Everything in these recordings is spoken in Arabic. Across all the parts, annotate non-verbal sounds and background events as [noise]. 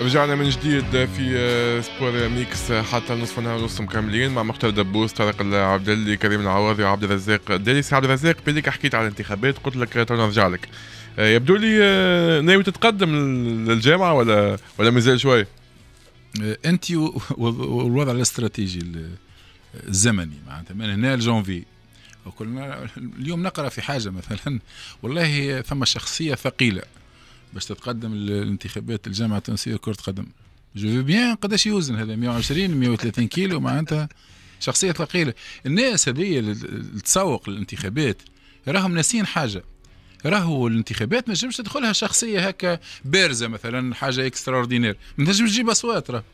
رجعنا من جديد في سبور آه، ميكس حتى نصف نهار ونص مكملين مع مختار دبوس طارق العبدلي كريم العواضي وعبد الرزاق سي عبد الرزاق بليك حكيت على الانتخابات قلت لك تو نرجع لك آه، يبدو لي آه، ناوي تتقدم للجامعه ولا ولا مازال شوي انت والوضع الاستراتيجي الزمني معناتها من هنا لجونفي وكلنا اليوم نقرا في حاجه مثلا والله ثم شخصيه ثقيله باش تتقدم للانتخابات الجامعه التونسيه لكره قدم جو في بيان قداش يوزن هذا 120 130 كيلو معناتها شخصيه ثقيله الناس هذه اللي تسوق للانتخابات راهم ناسين حاجه راهو الانتخابات ما تنجمش تدخلها شخصيه هكا بارزه مثلا حاجه اكسترا اوردينير ما تنجمش تجيب اصوات راه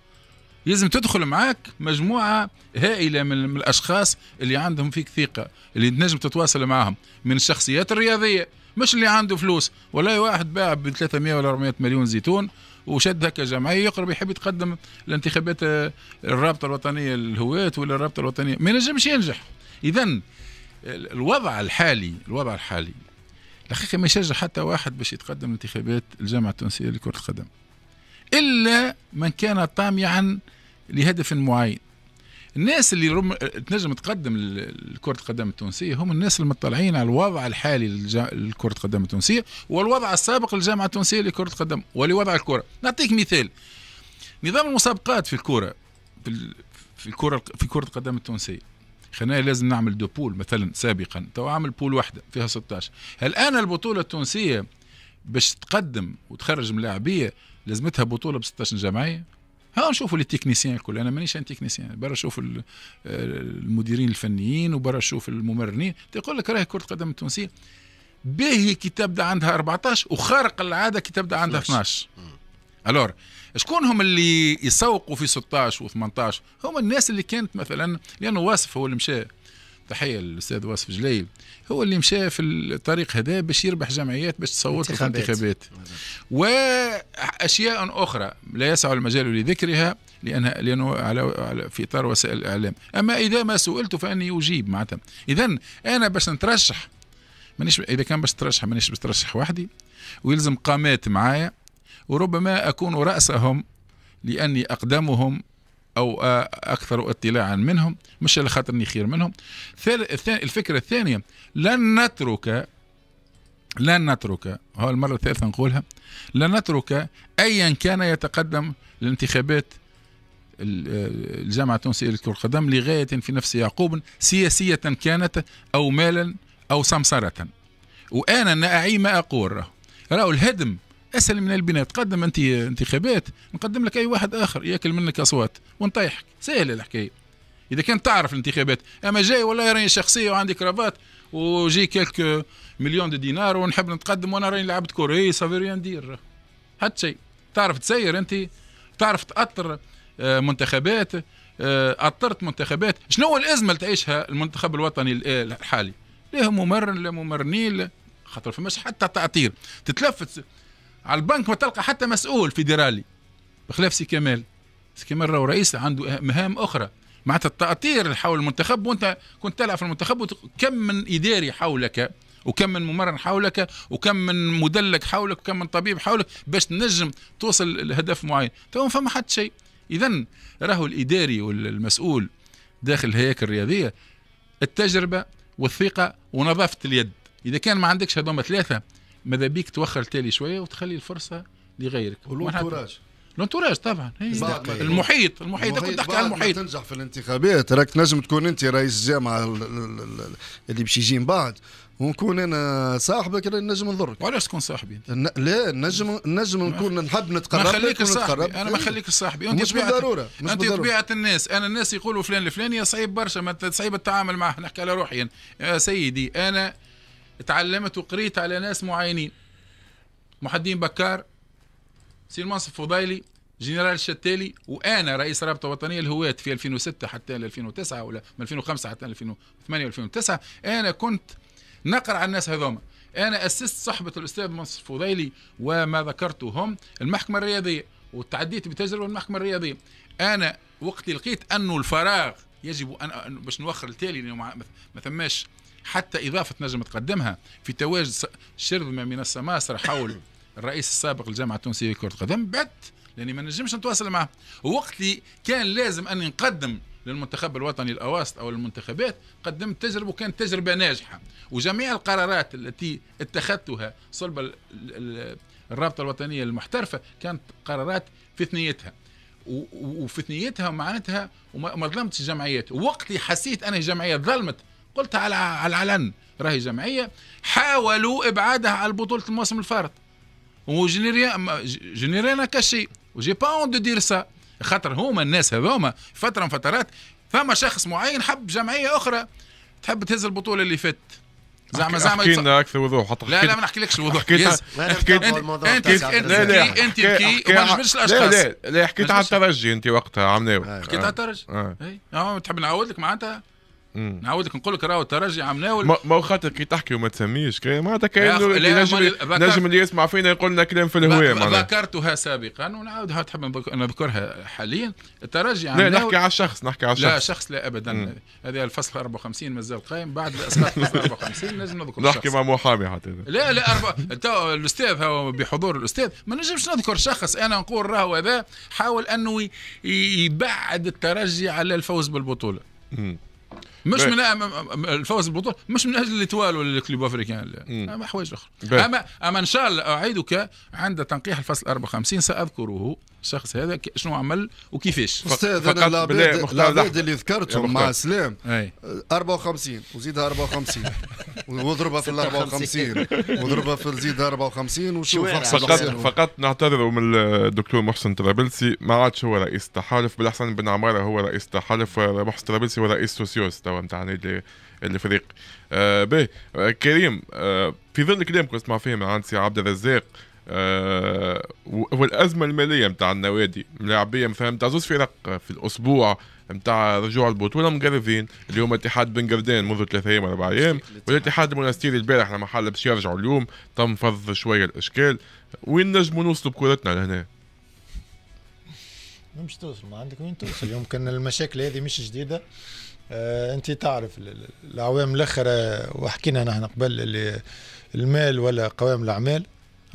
لازم تدخل معاك مجموعة هائلة من الأشخاص اللي عندهم فيك ثقة اللي تنجم تتواصل معاهم من الشخصيات الرياضية مش اللي عنده فلوس ولا واحد باع ب 300 ولا 400 مليون زيتون وشد هكا جمعيه يقرب يحب يتقدم الانتخابات آه، الرابطه الوطنيه الهواة ولا الرابطه الوطنيه ما ينجمش ينجح اذا الوضع الحالي الوضع الحالي الحقيقه ما يشجع حتى واحد باش يتقدم لانتخابات الجامعه التونسيه لكره القدم الا من كان طامعا لهدف معين الناس اللي رم... تنجم تقدم لكره القدم التونسيه هم الناس المطلعين على الوضع الحالي لكره القدم التونسيه والوضع السابق للجامعه التونسيه لكره القدم ولوضع الكره نعطيك مثال نظام المسابقات في الكره في الكره في كره القدم التونسيه خلينا لازم نعمل دو بول مثلا سابقا تو عامل بول واحده فيها 16 الان البطوله التونسيه باش تقدم وتخرج ملاعبيه لازمتها بطوله ب 16 جمعيه ها نشوفوا لي تكنيسيان الكل انا مانيش ان تكنيسيان برا نشوف آه، المديرين الفنيين وبرا نشوف الممرنين تقول لك راهي كره القدم التونسيه باهي كي تبدا عندها 14 وخارق العاده كي تبدا عندها 12 الور شكون هم اللي يسوقوا في 16 و18 هم الناس اللي كانت مثلا لانه واصف هو اللي مشى تحيه للاستاذ واصف جليل هو اللي مشى في الطريق هذا باش يربح جمعيات باش تصوت في الانتخابات واشياء اخرى لا يسع المجال لذكرها لانها لانه على في اطار وسائل الاعلام اما اذا ما سئلت فاني اجيب معناتها اذا انا باش نترشح مانيش اذا كان باش ترشح مانيش باش ترشح وحدي ويلزم قامات معايا وربما اكون راسهم لاني اقدمهم او اكثر اطلاعا منهم مش على خاطرني خير منهم الفكره الثانيه لن نترك لن نترك هو المره الثالثه نقولها لن نترك ايا كان يتقدم الانتخابات الجامعه التونسيه لكره القدم لغايه في نفس يعقوب سياسيه كانت او مالا او سمسره وانا اعي ما اقول راهو الهدم اسهل من البناء تقدم انت انتخابات نقدم لك اي واحد اخر ياكل منك اصوات ونطيحك سهله الحكايه اذا كان تعرف الانتخابات اما جاي والله راني شخصيه وعندي كرافات وجي كلك مليون دي دينار ونحب نتقدم وانا راني لعبت كره اي سافي ريان دير حتى شيء تعرف تسير انت تعرف تاثر آه، منتخبات اثرت آه، منتخبات شنو الازمه اللي تعيشها المنتخب الوطني آه، الحالي لا ممرن لا ممرنين خاطر فماش حتى تعطير تتلفت على البنك ما تلقى حتى مسؤول فيدرالي بخلاف سي كمال سي كمال راهو رئيس عنده مهام اخرى معناتها التأطير حول المنتخب وانت كنت تلعب في المنتخب كم من اداري حولك وكم من ممرن حولك وكم من مدلك حولك وكم من طبيب حولك باش تنجم توصل لهدف معين تو طيب فما حتى شيء اذا راهو الاداري والمسؤول داخل الهياكل الرياضيه التجربه والثقه ونظافه اليد اذا كان ما عندكش هذوما ثلاثه ماذا بيك توخر تالي شويه وتخلي الفرصه لغيرك والانتوراج الانتوراج طبعا إيه. المحيط المحيط كنت تحكي على المحيط تنجح في الانتخابات راك تنجم تكون انت رئيس الجامعه اللي باش يجي من بعد ونكون انا صاحبك راني نجم نضرك وعلاش تكون صاحبي انت؟ لا نجم نجم نكون نحب نتقرب ما خليك صاحبي انا ما إيه. خليك صاحبي انت مش بالضروره مش انت طبيعه الناس انا الناس يقولوا فلان الفلاني صعيب برشا ما صعيب التعامل معه نحكي على روحي يعني. يا سيدي انا تعلمت وقريت على ناس معينين محي الدين بكار سير منصف فضيلي جنرال الشتالي وانا رئيس رابطه وطنيه الهواة في 2006 حتى 2009 ولا من 2005 حتى 2008 و2009 انا كنت نقرا على الناس هذوما انا اسست صحبه الاستاذ منصف فضيلي وما ذكرتهم المحكمه الرياضيه وتعديت بتجربه المحكمه الرياضيه انا وقت لقيت انه الفراغ يجب ان باش نوخر التالي لانه ما ثماش حتى إضافة نجم تقدمها في تواجد شرذمة من السماسرة حول [coughs] الرئيس السابق للجامعة التونسية لكرة القدم بعدت لأني ما نجمش نتواصل معه ووقت اللي كان لازم أني نقدم للمنتخب الوطني الاواسط او المنتخبات قدمت تجربه وكانت تجربه ناجحه وجميع القرارات التي اتخذتها صلب الرابطه الوطنيه المحترفه كانت قرارات في ثنيتها وفي ثنيتها ومعناتها وما ظلمتش الجمعيات وقتي حسيت انا الجمعيه ظلمت قلتها على على العلن راهي جمعيه حاولوا ابعادها على بطوله الموسم الفارط وجنيرينا كشي وجي با اون دو دير سا خاطر هما الناس هذوما فتره من فترات فما شخص معين حب جمعيه اخرى تحب تهز البطوله اللي فاتت زعما زعما احكي لنا اكثر وضوح لا لا ما نحكيلكش الوضوح حكيت حكيت انت انت انت كي وما نجمش الاشخاص لا لا لا حكيت على الترجي انت وقتها عمناوي حكيت على الترجي آه. نعم، تحب نعاود لك معناتها نعاودك نقول لك راهو الترجي عم ناول ما هو خاطر كي تحكي وما تسميش معناتها كانه نجم نجم اللي يسمع فينا يقول لنا كلام في الهواء معناتها ذكرتها سابقا ونعاودها تحب نذكرها حاليا الترجي عم لا نحكي على الشخص نحكي على الشخص لا شخص لا ابدا هذا الفصل 54 مازال قايم بعد اسقاط الفصل 54 لازم نذكر نحكي مع محامي حتى لا لا أربع... الاستاذ هو بحضور الاستاذ ما نجمش نذكر شخص انا نقول راهو هذا حاول انه يبعد الترجي على الفوز بالبطوله مش إيه. من الفوز بالبطوله مش من اجل الاتوال ولا الكلوب افريكان اما حوايج اخرى إيه. اما اما ان شاء الله اعيدك عند تنقيح الفصل 54 ساذكره الشخص هذا شنو عمل وكيفاش استاذ انا العباد اللي ذكرتهم مع سلام 54 وزيدها 54 [laughs] واضربها في ال 54 واضربها في زيدها 54 وشوف فقط فقط نعتذر من الدكتور محسن طرابلسي ما عادش هو رئيس التحالف بالاحسن بن عماره هو رئيس التحالف محسن طرابلسي هو رئيس سوسيوس توا نتاع النادي آه باهي كريم آه في ظل الكلام كنت فيه من عند سي عبد الرزاق آه، والازمه الماليه نتاع النوادي ملاعبيه مثلا نتاع زوز فرق في الاسبوع نتاع رجوع البطوله مقربين اليوم اتحاد بن قردان منذ ثلاثة ايام اربع ايام والاتحاد المونستيري البارح لما حل باش يرجعوا اليوم تم فض شويه الاشكال وين نجموا نوصلوا بكورتنا لهنا؟ مش توصل ما عندك وين توصل يمكن المشاكل هذه مش جديده آه انت تعرف الاعوام الاخرى وحكينا نحن قبل اللي المال ولا قوام الاعمال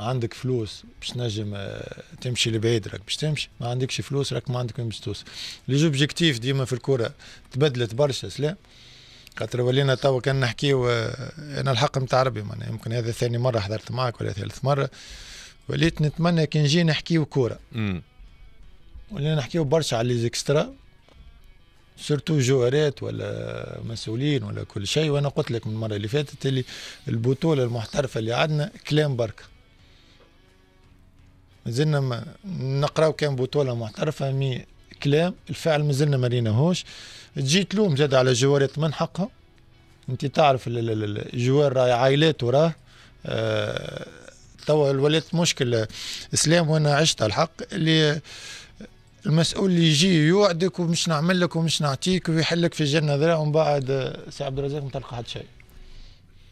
عندك فلوس باش تنجم آه، تمشي لبعيد راك باش تمشي ما عندكش فلوس راك ما عندك وين باش توصل لي زوبجيكتيف ديما في الكره تبدلت برشا سلام خاطر ولينا توا كان نحكيو آه، انا الحق نتاع ربي معناها يمكن هذا ثاني مره حضرت معك ولا ثالث مره وليت نتمنى كي نجي نحكيو كوره ولينا نحكيو برشا على ليزيكسترا سورتو جوارات ولا مسؤولين ولا كل شيء وانا قلت لك من المره اللي فاتت اللي البطوله المحترفه اللي عندنا كلام بركه مازلنا نقراو كان بطوله محترفه مي كلام الفعل مازلنا ما ريناهوش تجي تلوم زاد على جوار من حقها انت تعرف الجوار راهي عائلات وراه أه توا الولد مشكل اسلام وانا عشت الحق اللي المسؤول اللي يجي يوعدك ومش نعمل لك ومش نعطيك ويحلك في الجنه ذرا ومن بعد سي عبد الرزاق ما تلقى حد شيء.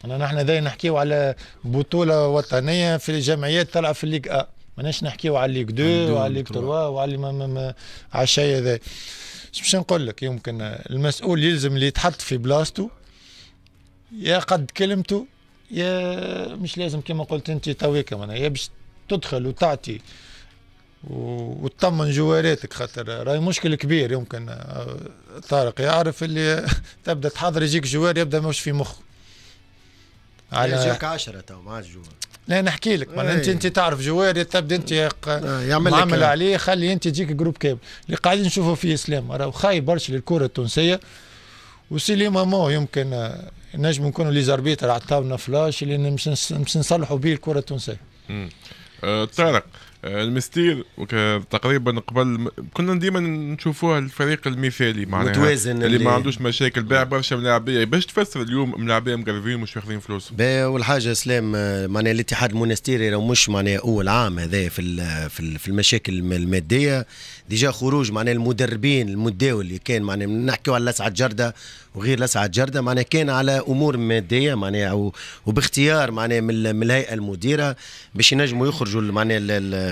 انا نحن ذا نحكيو على بطوله وطنيه في الجمعيات تلعب في الليغ أ. ماناش نحكيو على ليك دو وعلى ليك تروا وعلى ما ما ما على الشيء هذا باش نقول لك يمكن المسؤول يلزم اللي يتحط في بلاصته يا قد كلمته يا مش لازم كما قلت انت تويك معناها يا باش تدخل وتعطي وتطمن جواراتك خاطر راهي مشكل كبير يمكن آه، طارق يعرف اللي [laughs] تبدا تحضر يجيك جوار يبدا مش في مخه على يجيك 10 تو ما عادش جوار لا نحكي لك ما انت إيه. انت تعرف جوار تبدا انت آه، يعمل معامل إيه. عليه خلي انت تجيك جروب كامل اللي قاعدين نشوفوا فيه اسلام راهو خايب برشا للكره التونسيه وسي لي مامون يمكن آه، نجم نكونوا لي زاربيتر عطاونا فلاش اللي مش نصلحوا به الكره التونسيه. آه، طارق آه، المستير تقريبا قبل كنا ديما نشوفوها الفريق المثالي معناها متوازن اللي, اللي ما عندوش مشاكل باع برشا ملاعبيه باش تفسر اليوم ملاعبيه مقرفين مش واخذين فلوس والحاجه اسلام آه، معناها الاتحاد المونستيري لو مش معناها اول عام هذا في في المشاكل الماديه ديجا خروج معناها المدربين المداول اللي كان معناها نحكيو على لسعه جرده وغير لسعه جرده معناها كان على امور ماديه معناها وباختيار معناها من الهيئه المديره باش ينجموا يخرجوا معناها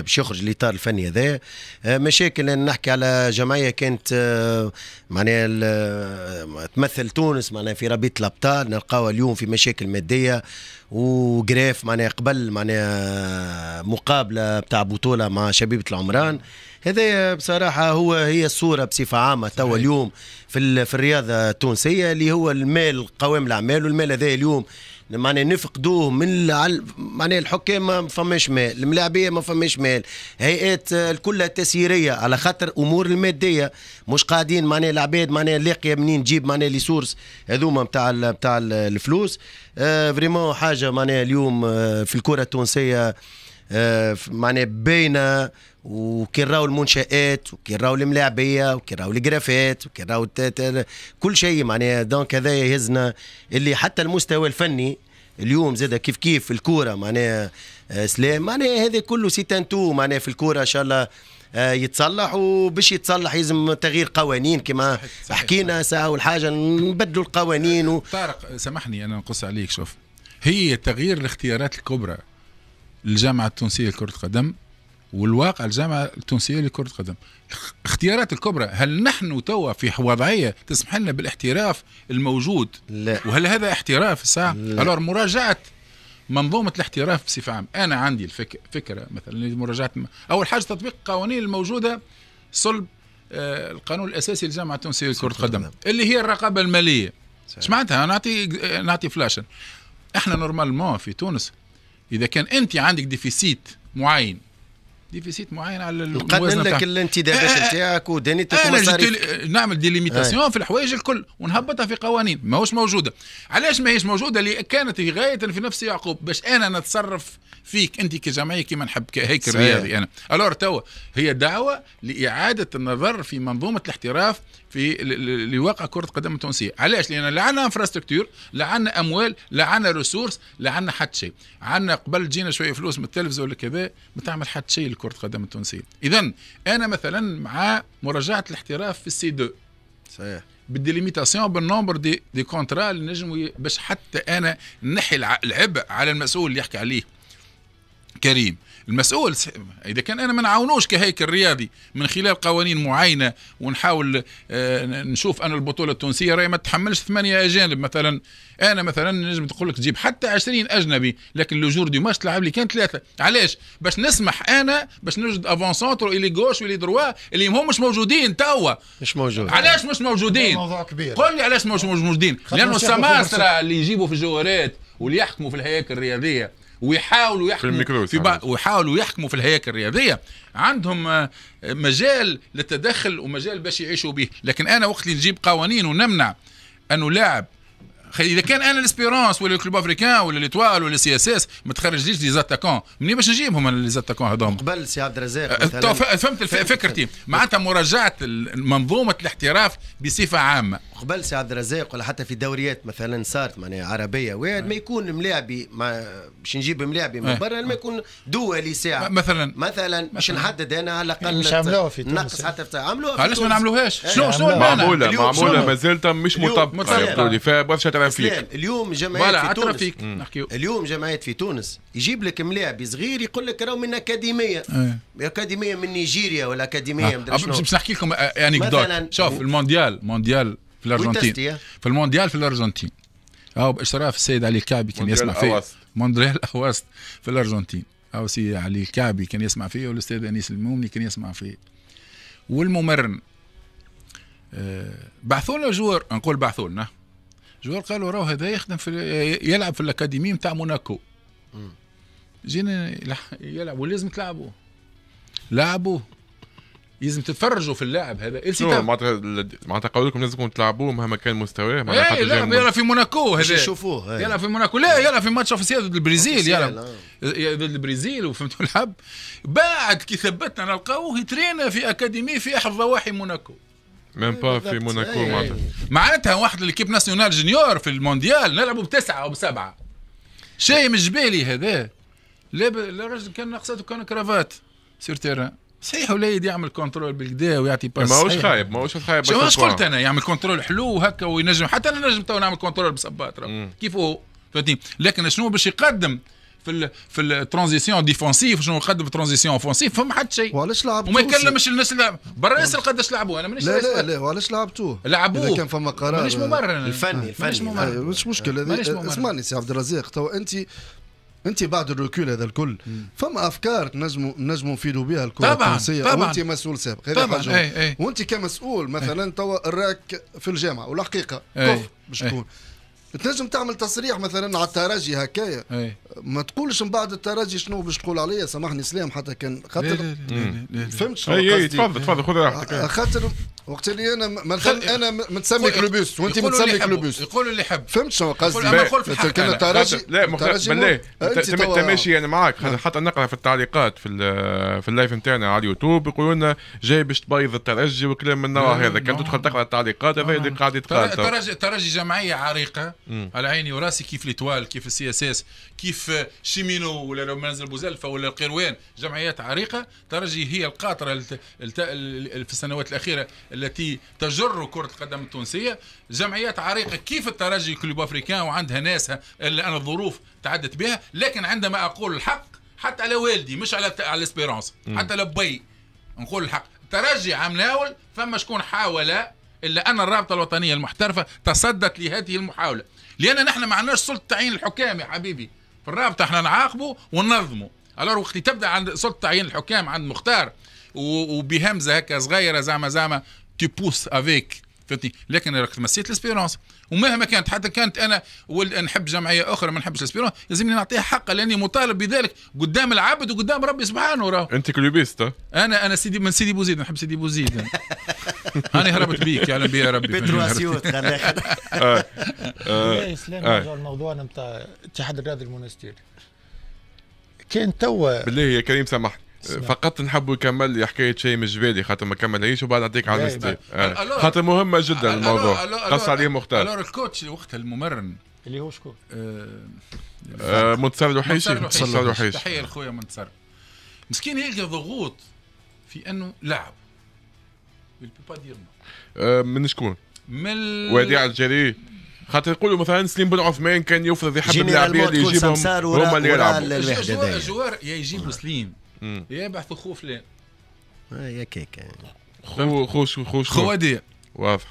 باش يخرج الاطار الفني هذا آه، مشاكل نحكي على جمعيه كانت آه، معناها آه، تمثل تونس معناها في ربيط الابطال نلقاوها اليوم في مشاكل ماديه وجراف معناها قبل معناها مقابله بتاع بطوله مع شبيبه العمران هذا بصراحه هو هي الصوره بصفه عامه توا اليوم في في الرياضه التونسيه اللي هو المال قوام الاعمال والمال هذا اليوم معناها نفقدوه من معناها الحكام ما فماش مال الملاعبيه ما فماش مال هيئات آه، الكلها تسييريه على خاطر امور الماديه مش قاعدين معناها العباد معناها لاقيه منين تجيب معناها لي سورس هذوما نتاع نتاع الفلوس آه فريمون حاجه معناها اليوم آه، في الكره التونسيه آه، معناها باينه وكي راهو المنشات وكي راهو الملاعبيه وكي راهو الجرافات وكي راهو كل شيء معناها دونك هذا يهزنا اللي حتى المستوى الفني اليوم زاد كيف كيف الكوره معناها آه، سلام معناها هذا كله تو معناها في الكوره ان شاء الله آه، يتصلح وباش يتصلح يلزم تغيير قوانين كما حكينا ساعه والحاجه نبدلوا القوانين و... طارق سامحني انا نقص عليك شوف هي تغيير الاختيارات الكبرى الجامعه التونسيه لكره القدم والواقع الجامعه التونسيه لكره القدم اختيارات الكبرى هل نحن توا في وضعيه تسمح لنا بالاحتراف الموجود لا وهل هذا احتراف ساعه الور مراجعه منظومه الاحتراف بصفه عامه انا عندي الفكره فكره مثلا مراجعه اول حاجه تطبيق القوانين الموجوده صلب آه القانون الاساسي للجامعه التونسيه لكره القدم اللي هي الرقابه الماليه اش معناتها نعطي نعطي فلاشا احنا نورمالمون في تونس اذا كان انت عندك ديفيسيت معين ديفيسيت معين على الموازنه لك الانتدابات آه، آه، آه. نتاعك ودانيتك انا نعمل ديليميتاسيون في الحوايج الكل ونهبطها في قوانين ماهوش موجوده علاش ماهيش موجوده اللي كانت غايه في نفس يعقوب باش انا نتصرف فيك انت كجمعيه كما نحب هيك رياضي انا الور توا هي دعوه لاعاده النظر في منظومه الاحتراف في لواقع كره قدم التونسيه علاش لان لا عندنا انفراستركتور لا عندنا اموال لا عندنا ريسورس لا عندنا حتى شيء عندنا قبل جينا شويه فلوس من التلفزه ولا كذا ما تعمل حتى شيء لكره القدم التونسيه اذا انا مثلا مع مراجعه الاحتراف في السي دو صحيح بالديليميتاسيون بالنومبر دي دي كونترا اللي نجموا باش حتى انا نحي العبء على المسؤول اللي يحكي عليه كريم المسؤول اذا كان انا ما نعاونوش كهيكل رياضي من خلال قوانين معينه ونحاول آه، نشوف انا البطوله التونسيه راهي ما تحملش ثمانيه اجانب مثلا انا مثلا نجم تقول لك تجيب حتى 20 اجنبي لكن لوجور دي ماتش تلعب لي كان ثلاثه علاش باش نسمح انا باش نوجد افون سونتر الي غوش واللي دروا اللي هم مش موجودين توا مش موجود علاش مش موجودين موضوع كبير قول لي علاش مش موجودين لانه السماسره اللي يجيبوا في الجوارات واللي يحكموا في الهياكل الرياضيه ويحاولوا يحكموا في, بعض ويحاولوا يحكموا في الهياكل الرياضيه عندهم آه، مجال للتدخل ومجال باش يعيشوا به لكن انا وقت اللي نجيب قوانين ونمنع انه لاعب اذا كان انا الاسبيرونس ولا الكلوب افريكان ولا ليتوال ولا سي اس اس ما تخرجليش لي زاتاكون منين باش نجيبهم انا لي زاتاكون هذوما قبل سي عبد الرزاق أه، فهمت فكرتي معناتها مراجعه منظومه الاحتراف بصفه عامه قبل سي عبد الرزاق ولا حتى في دوريات مثلا صارت معناها عربيه وين آه. ما يكون ملاعبي باش نجيب ملاعبي من آه. برا ما آه. يكون دولي ساعه مثلا مثلا باش نحدد انا على الاقل مش عملوها في تونس نقص حتى في عملوها علاش ما نعملوهاش؟ إيه. شنو شنو معموله معموله مازال مش مطبقه فيها برشا فيك اليوم جمعيات في تونس اليوم جمعيات في تونس يجيب لك ملاعبي صغير يقول لك راهو من اكاديميه اكاديميه من نيجيريا ولا اكاديميه باش نحكي لكم انكدوت يعني شوف المونديال مونديال في الارجنتين في المونديال في الارجنتين او باشراف السيد علي الكعبي كان يسمع فيه موندريال اوست في الارجنتين او سي علي الكعبي كان يسمع فيه والاستاذ انيس المومني كان يسمع فيه والممرن آه بعثوا لنا جوار نقول بعثوا لنا جوار قالوا راه هذا يخدم في يلعب في الاكاديميه نتاع موناكو جينا يلعب ولازم تلعبوه لعبوه لازم تتفرجوا في اللاعب هذا إيه ال سي معناتها معناتها قولكم لازمكم تلعبوه مهما كان مستواه معناتها يلعب لا يلعب في موناكو هذا يشوفوه إيه. يلعب في موناكو لا يلعب في ماتش اوفيسيال ضد البرازيل يلعب آه. ضد البرازيل وفهمت [laughs] الحب بعد كي ثبتنا نلقاوه يترينا في اكاديمي في احد ضواحي موناكو ميم با في موناكو إيه. معناتها معناتها واحد ليكيب ناسيونال جونيور في المونديال نلعبوا بتسعه او بسبعه شيء مش بالي هذا لا الراجل راجل كان ناقصته كان كرافات سير تيران صحيح وليد يعمل كنترول بالكدا ويعطي باس ماهوش خايب ماهوش خايب شو اش قلت انا يعمل كنترول حلو وهكا وينجم حتى انا نجم تو نعمل كنترول بصبات كيف هو فهمتني لكن شنو باش يقدم في الـ في الترانزيسيون ديفونسيف شنو يقدم في الترانزيسيون اوفونسيف فما حد شيء وعلاش لعبتوه وما يكلمش الناس اللي برا يسال قداش لعبوه انا مانيش لا لا لا وعلاش لعبتوه لعبوه اذا كان فما قرار مانيش ممرن الفني الفني مانيش ممرن أيوة، مش مشكل اسمعني سي عبد الرزاق تو انت انت بعد الركول هذا الكل فما افكار تنجموا نجموا نفيدوا بها الكره طبعا التونسيه طبعا وانت مسؤول سابق هذا طبعا اي اي إيه. وانت كمسؤول مثلا إيه. توا راك في الجامعه والحقيقه إيه، كف باش تكون تنجم تعمل تصريح مثلا على الترجي هكايا ما تقولش من بعد الترجي شنو باش تقول عليا سامحني سلام حتى كان خاطر فهمت شنو قصدي تفضل تفضل خذ راحتك خاطر وقت اللي انا مثلا انا متسميك لو بوس وانت متسميك لو بوس يقولوا اللي يحب فهمت شنو قصدي لكن التراجي لا بالله انت ماشي انا معاك حتى نقرا في التعليقات في في اللايف نتاعنا على اليوتيوب يقولوا لنا جاي باش تبيض الترجي وكلام من النوع هذا كان تدخل تقرا التعليقات هذا اللي قاعد يتقال الترجي الترجي جمعيه عريقه على عيني وراسي كيف ليتوال كيف السي اس اس كيف شيمينو ولا منزل بوزلفه ولا القروان جمعيات عريقه ترجي هي القاطره في السنوات الاخيره التي تجر كرة القدم التونسية جمعيات عريقة كيف الترجي كلوب أفريكان وعندها ناسها اللي أنا الظروف تعدت بها لكن عندما أقول الحق حتى على والدي مش على على الاسبيرونس حتى بي نقول الحق الترجي عام ناول فما شكون حاول الا ان الرابطه الوطنيه المحترفه تصدت لهذه المحاوله لان نحن ما عندناش سلطه تعيين الحكام يا حبيبي في الرابطه احنا نعاقبه وننظمه الو وقت تبدا عند سلطه تعيين الحكام عند مختار وبهمزه هكا صغيره زعما زعما تبوس افيك فهمتني لكن راك تمسيت لاسبيرونس ومهما كانت حتى كانت انا ولد نحب جمعيه اخرى ما نحبش لاسبيرونس لازمني نعطيها حقها لاني مطالب بذلك قدام العبد وقدام ربي سبحانه راهو انت كلوبيست انا انا سيدي من سيدي بوزيد نحب سيدي بوزيد [laughs] انا هربت بيك يا بي يا ربي بيترو [laughs] اسيوط [laughs] آه، آه، اسلام نرجعوا آه. الموضوع نتاع اتحاد الرياضي المونستيري كان توا بالله يا كريم سامحني فقط نحبوا يكمل حكايه شيء من جبالي خاطر ما كملهاش وبعد نعطيك على الستي آه. خاطر مهمه جدا الموضوع قص عليه مختار الور الكوتش وقتها الممرن اللي هو شكون؟ آه، آه، منتصر الوحيشي منتصر الوحيشي تحيه لخويا منتصر مسكين يلقى ضغوط في انه لعب من شكون؟ من وديع الجري خاطر يقولوا مثلا سليم بن عثمان كان يفرض يحب اللاعبين اللي يجيبهم هما اللي يلعبوا يا يجيبوا سليم يبعثوا خو فلان آه، هيك هيك يعني خو خو شو خو شو خو وديع واضح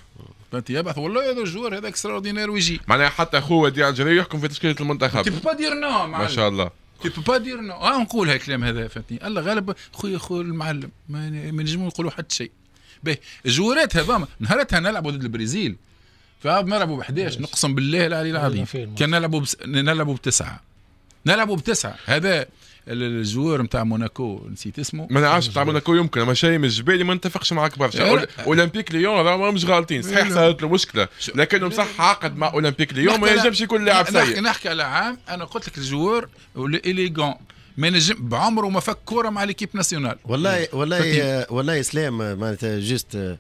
فهمت يبعث والله هذا الجوار هذا اكسترا اوردينير ويجي معناها حتى خو وديع الجري يحكم في تشكيله المنتخب تي با دير نو ما شاء الله تي با دير نو اه نقول هالكلام هذا فهمتني الله غالب خويا خو المعلم ما نجمو نقولوا حتى شيء باهي الجوارات هذوما نهارتها نلعبوا ضد البرازيل نلعبوا ب 11 نقسم بالله العلي العظيم كان نلعبوا بس... نلعبوا بتسعه نلعبوا بتسعه هذا الجوار نتاع موناكو نسيت اسمه ما نعرفش نتاع موناكو يمكن اما شيء من الجبالي ما نتفقش معاك برشا اولمبيك ليون راهو مش غالطين صحيح صارت له مشكله لكن صح عقد مع اولمبيك ليون ما ينجمش يكون لاعب سيء نحكي على عام انا قلت لك الجوار اليغون ما نجم بعمره ما فك كوره مع ليكيب ناسيونال والله والله والله اسلام معناتها جست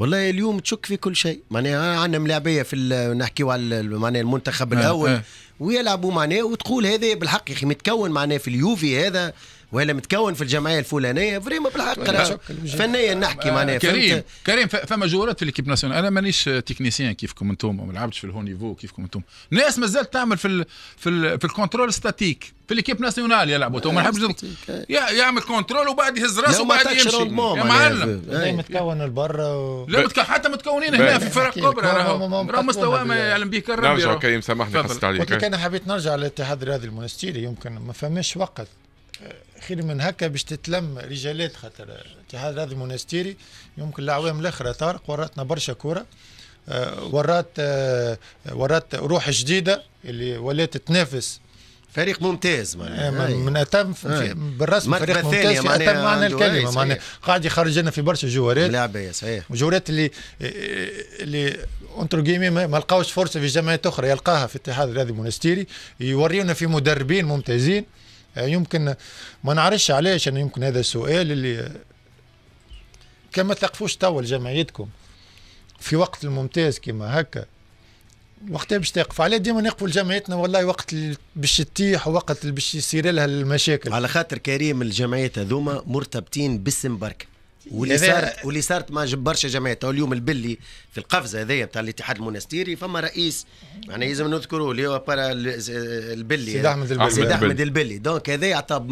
والله اليوم تشك في كل شيء معناها عندنا ملاعبيه في نحكيو على معناها المنتخب آه، الاول آه. ويلعبوا معناه وتقول هذا بالحق يا اخي متكون معناه في اليوفي هذا وهنا متكون في الجمعيه الفلانيه فريما بالحق فنيا نحكي آه، معناها كريم كريم فما جورات في ليكيب ناسيونال انا مانيش تكنيسيان كيفكم انتم ما لعبتش في الهو نيفو كيفكم انتم ناس مازال تعمل في الـ في الـ في الكونترول ستاتيك في ليكيب ناسيونال يلعبوا تو ما نحبش يعمل كونترول وبعد يهز راسه وبعد يمشي يا يعني، معلم متكون لبرا لا متكون حتى متكونين هنا في فرق كبرى راهو راهو ما يعلم به كرم نرجع نعم، كريم سامحني قصدت عليك قلت لك انا حبيت نرجع للاتحاد الرياضي المونستيري يمكن ما فماش وقت خير من هكا باش تتلم رجالات خاطر الاتحاد الرياضي المونستيري يمكن الاعوام الاخرى طارق وراتنا برشا كوره آه، ورات آه، ورات روح جديده اللي ولات تنافس فريق ممتاز معناها آه، من اتم بالرسم فريق ممتاز في يعني اتم معنى الكلمه معناها قاعد يخرج لنا في برشا جوارات لعبه صحيح وجوارات اللي اللي انتر جيمي ما لقاوش فرصه في جمعيات اخرى يلقاها في الاتحاد الرياضي المونستيري يوريونا في مدربين ممتازين آه، يمكن ما نعرفش علاش أنا يمكن هذا السؤال اللي كما تقفوش توا لجمعيتكم في وقت الممتاز كما هكا وقتها باش تقف علاه ديما نقفوا لجمعيتنا والله وقت باش تطيح ووقت باش يصير لها المشاكل على خاطر كريم الجمعيات هذوما مرتبطين باسم بركه واللي صارت واللي صارت ما برشا جمعيات اليوم البلي في القفزه هذيا بتاع الاتحاد المونستيري فما رئيس يعني لازم نذكره اللي هو برا البلي سيد احمد البلي سيد احمد البلي دونك هذا عطى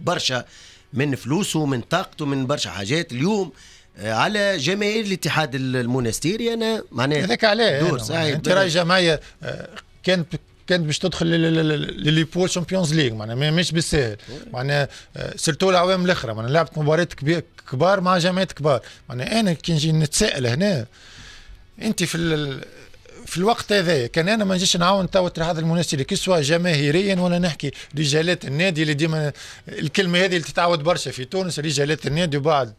برشا من فلوسه من طاقته من برشا حاجات اليوم آه، على جماهير الاتحاد المونستيري انا معناها هذاك علاه دور صحيح انت راي جماهير كانت كانت باش تدخل للي بول شامبيونز ليغ معناها مش بالساهل معناها آه، سيرتو العوام الاخرى معناها لعبت مباريات كبار مع جامعات كبار معناها انا كي نجي نتساءل هنا انت في في الوقت هذا كان انا ما نجيش نعاون ترى هذا المناسب كي سوا جماهيريا ولا نحكي رجالات النادي اللي ديما الكلمه هذه اللي تتعاود برشا في تونس رجالات النادي وبعد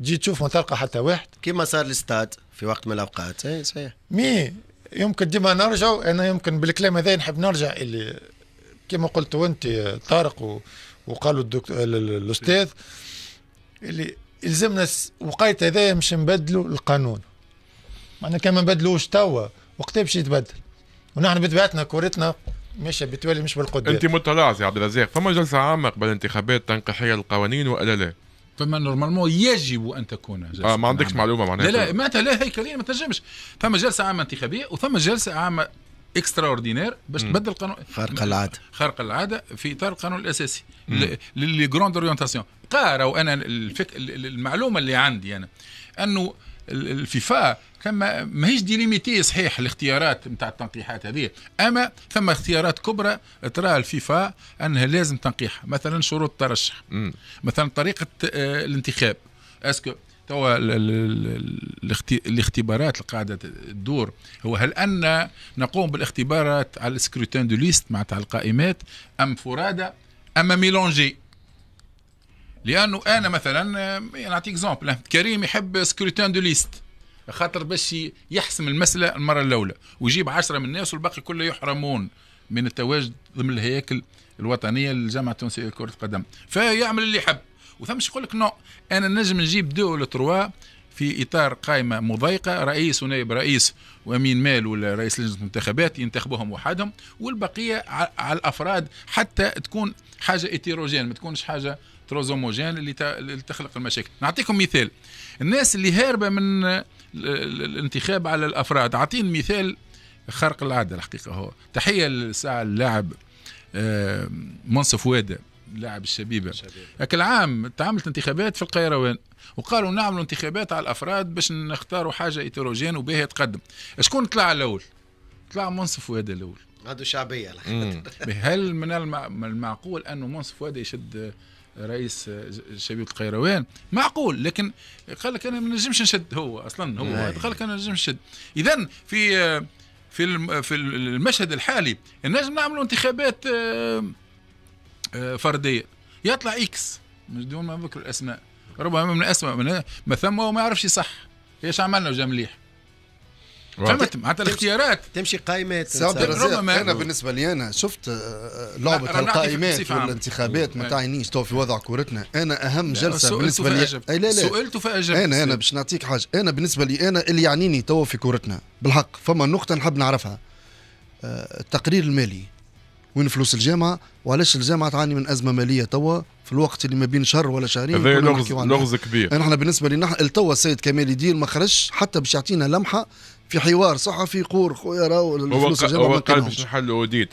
تجي تشوف ما تلقى حتى واحد كيما صار الاستاد في وقت من الاوقات اي صحيح مي يمكن ديما نرجع انا يمكن بالكلام هذا نحب نرجع اللي كما قلت وانت طارق وقالوا الدكتور الاستاذ اللي يلزمنا وقيت هذايا مش نبدلوا القانون معنا كان ما نبدلوش توا وقتها باش يتبدل ونحن بطبيعتنا كورتنا مش بتولي مش بالقدام انت مطلع سي عبد الرزاق فما جلسه عامه قبل الانتخابات تنقيحيه للقوانين والا لا؟ فما نورمالمون يجب ان تكون جلسه اه ما عندكش معلومه معناها لا لا معناتها لا هيكليا ما تنجمش فما جلسه عامه انتخابيه وثم جلسه عامه اكسترا اوردينير باش تبدل القانون خارق العاده خارق العاده في اطار القانون الاساسي لي جروند اورينتاسيون قارا وانا الفك... المعلومه اللي عندي انا انه الفيفا كما ماهيش ديليميتي صحيح الاختيارات نتاع التنقيحات هذه اما ثم اختيارات كبرى ترى الفيفا انها لازم تنقيح مثلا شروط الترشح مثلا طريقه آه، الانتخاب اسكو توا الاختبارات القاعده تدور هو هل ان نقوم بالاختبارات على السكروتين دو ليست معناتها القائمات ام فرادى اما ميلونجي لانه انا مثلا آه، نعطيك يعني اكزومبل كريم يحب سكريتان دو ليست خاطر باش يحسم المساله المره الاولى ويجيب عشرة من الناس والباقي كله يحرمون من التواجد ضمن الهياكل الوطنيه للجامعه التونسيه لكره القدم فيعمل اللي يحب وثم يقول لك نو انا نجم نجيب دو ولا تروا في اطار قائمه مضايقه رئيس ونائب رئيس وامين مال ولا رئيس لجنه المنتخبات ينتخبوهم وحدهم والبقيه على الافراد حتى تكون حاجه اتيروجين ما تكونش حاجه تروزوموجين اللي تخلق المشاكل نعطيكم مثال الناس اللي هاربه من الانتخاب على الافراد اعطيني مثال خرق العاده الحقيقه هو تحيه لساعه اللاعب آه، منصف واده لاعب الشبيبه لكن العام تعاملت انتخابات في القيروان وقالوا نعملوا انتخابات على الافراد باش نختاروا حاجه ايتروجين وبها تقدم شكون طلع الاول طلع منصف واده الاول عنده شعبيه [laughs] هل من المعقول انه منصف واده يشد رئيس شبيبه القيروان معقول لكن قال لك انا ما نجمش نشد هو اصلا هو قال لك انا ما نجمش نشد اذا في في في المشهد الحالي نجم نعملوا انتخابات آه، آه، فرديه يطلع اكس بدون ما نذكر الاسماء ربما من الاسماء ما ثم وما يعرفش صح ايش عملنا وجا مليح فهمت معناتها الاختيارات تمشي قائمات ربما انا بالنسبه لي انا شفت آه، آه، لعبه القائمات والانتخابات ما إيه. تعنيش تو في وضع كورتنا انا اهم جلسه بالنسبه لي إيه، لا لا سئلت فاجبت انا انا باش نعطيك حاجه انا بالنسبه لي انا اللي يعنيني تو في كورتنا بالحق فما نقطه نحب نعرفها آه، التقرير المالي وين فلوس الجامعه وعلاش الجامعه تعاني من ازمه ماليه توا في الوقت اللي ما بين شهر ولا شهرين هذا لغز لغز كبير احنا بالنسبه لنا التوا السيد كمال يدير ما خرجش حتى باش يعطينا لمحه في حوار صحفي يقول خويا راهو الفلوس هو, هو قال باش نحلوا اوديت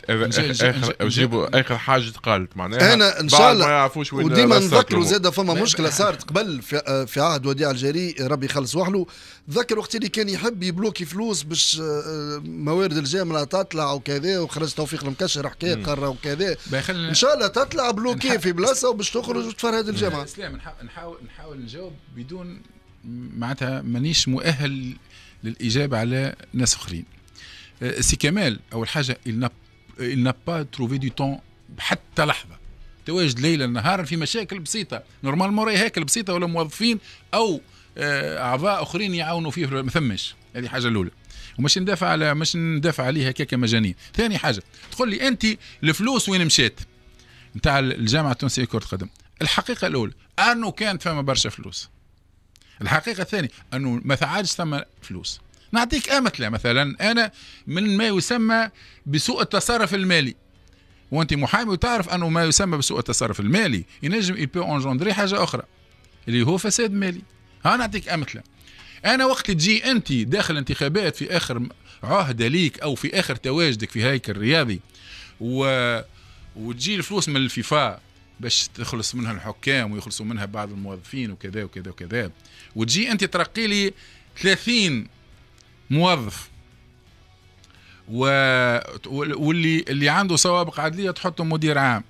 جيبوا اخر حاجه قالت معناها انا ان شاء الله ما يعرفوش وين وديما نذكروا زاد فما مشكله صارت قبل في, في عهد وديع الجري ربي يخلص وحله ذكر وقت اللي كان يحب يبلوكي فلوس باش آه، موارد الجامعه تطلع وكذا وخرج توفيق المكشر حكايه قرا وكذا ان شاء الله تطلع بلوكي في بلاصه وباش تخرج وتفرهد الجامعه اسلام نحاول نحاول نجاوب بدون معناتها مانيش مؤهل للاجابه على ناس اخرين آه، سي كمال اول حاجه il n'a pas trouvé du temps حتى لحظه تواجد ليلا نهارا في مشاكل بسيطه نورمالمون راهي هيك بسيطه ولا موظفين او آه، اعضاء اخرين يعاونوا فيه ما ثمش هذه حاجه الاولى ومش ندافع على مش ندافع عليه هكاك مجانين ثاني حاجه تقول لي انت الفلوس وين مشات نتاع الجامعه التونسيه لكره القدم الحقيقه الاولى انه كانت فما برشا فلوس الحقيقه الثانيه انه ما تعادش ثم فلوس نعطيك امثله مثلا انا من ما يسمى بسوء التصرف المالي وانت محامي وتعرف انه ما يسمى بسوء التصرف المالي ينجم يبي اونجوندري حاجه اخرى اللي هو فساد مالي ها نعطيك امثله انا وقت تجي انت داخل انتخابات في اخر عهده ليك او في اخر تواجدك في هيكل رياضي و... وتجي الفلوس من الفيفا باش تخلص منها الحكام ويخلصوا منها بعض الموظفين وكذا وكذا وكذا وتجي انت ترقي لي 30 موظف و... واللي اللي عنده سوابق عدليه تحطه مدير عام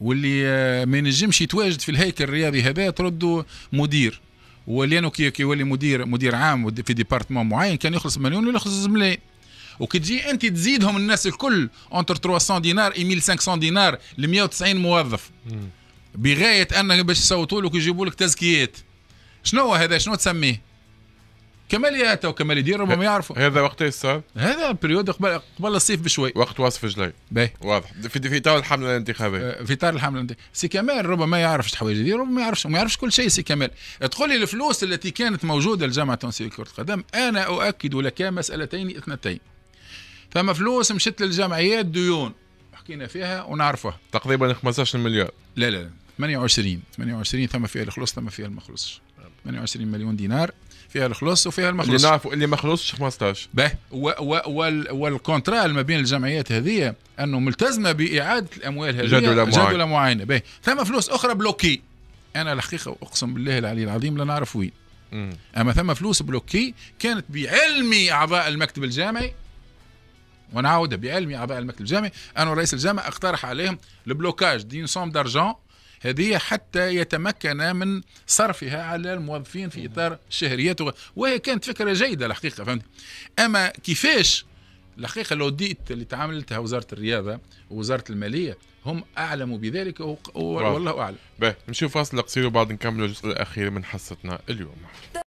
واللي آه، ما ينجمش يتواجد في الهيكل الرياضي هذا ترده مدير ولانه كي يولي مدير مدير عام في ديبارتمون معين كان يخلص مليون ويخلص يخلص ملايين وكي تجي انت تزيدهم الناس الكل اونتر 300 دينار اي 1500 دينار ل 190 موظف بغايه ان باش يصوتوا لك ويجيبوا لك تزكيات شنو هذا شنو تسميه؟ كماليات كمال يدير ربما يعرفوا هذا وقت ايش صار هذا بريود قبل قبل الصيف بشوي وقت وصف جلي باهي واضح في في اطار الحمله الانتخابيه آه، في اطار الحمله الانتخابيه سي كمال ربما ما يعرفش الحوايج دي ربما ما يعرفش ما يعرفش كل شيء سي كمال تقول لي الفلوس التي كانت موجوده لجامعه تونسيه كره القدم انا اؤكد لك مسالتين اثنتين فما فلوس مشت للجمعيات ديون حكينا فيها ونعرفها تقريبا 15 مليار لا لا لا 28 28 ثم فيها الخلص ثم فيها المخلصش 28 مليون دينار فيها الخلص وفيها المخلص اللي نعرفوا اللي ما خلصش 15 به والكونترا ما بين الجمعيات هذه انه ملتزمه باعاده الاموال هذه جدوله معينه جدوله معينه به ثم فلوس اخرى بلوكي انا الحقيقه اقسم بالله العلي العظيم لا نعرف وين اما ثم فلوس بلوكي كانت بعلمي اعضاء المكتب الجامعي ونعود بعلمي اعضاء المكتب الجامعي انا رئيس الجامعه اقترح عليهم البلوكاج دي سوم دارجون هذه حتى يتمكن من صرفها على الموظفين في اطار شهريته وهي كانت فكره جيده الحقيقه فهمت اما كيفاش الحقيقه لو ديت اللي تعاملتها وزاره الرياضه ووزاره الماليه هم اعلموا بذلك والله اعلم. باهي نمشيو فاصل قصير وبعد نكملوا الجزء الاخير من حصتنا اليوم.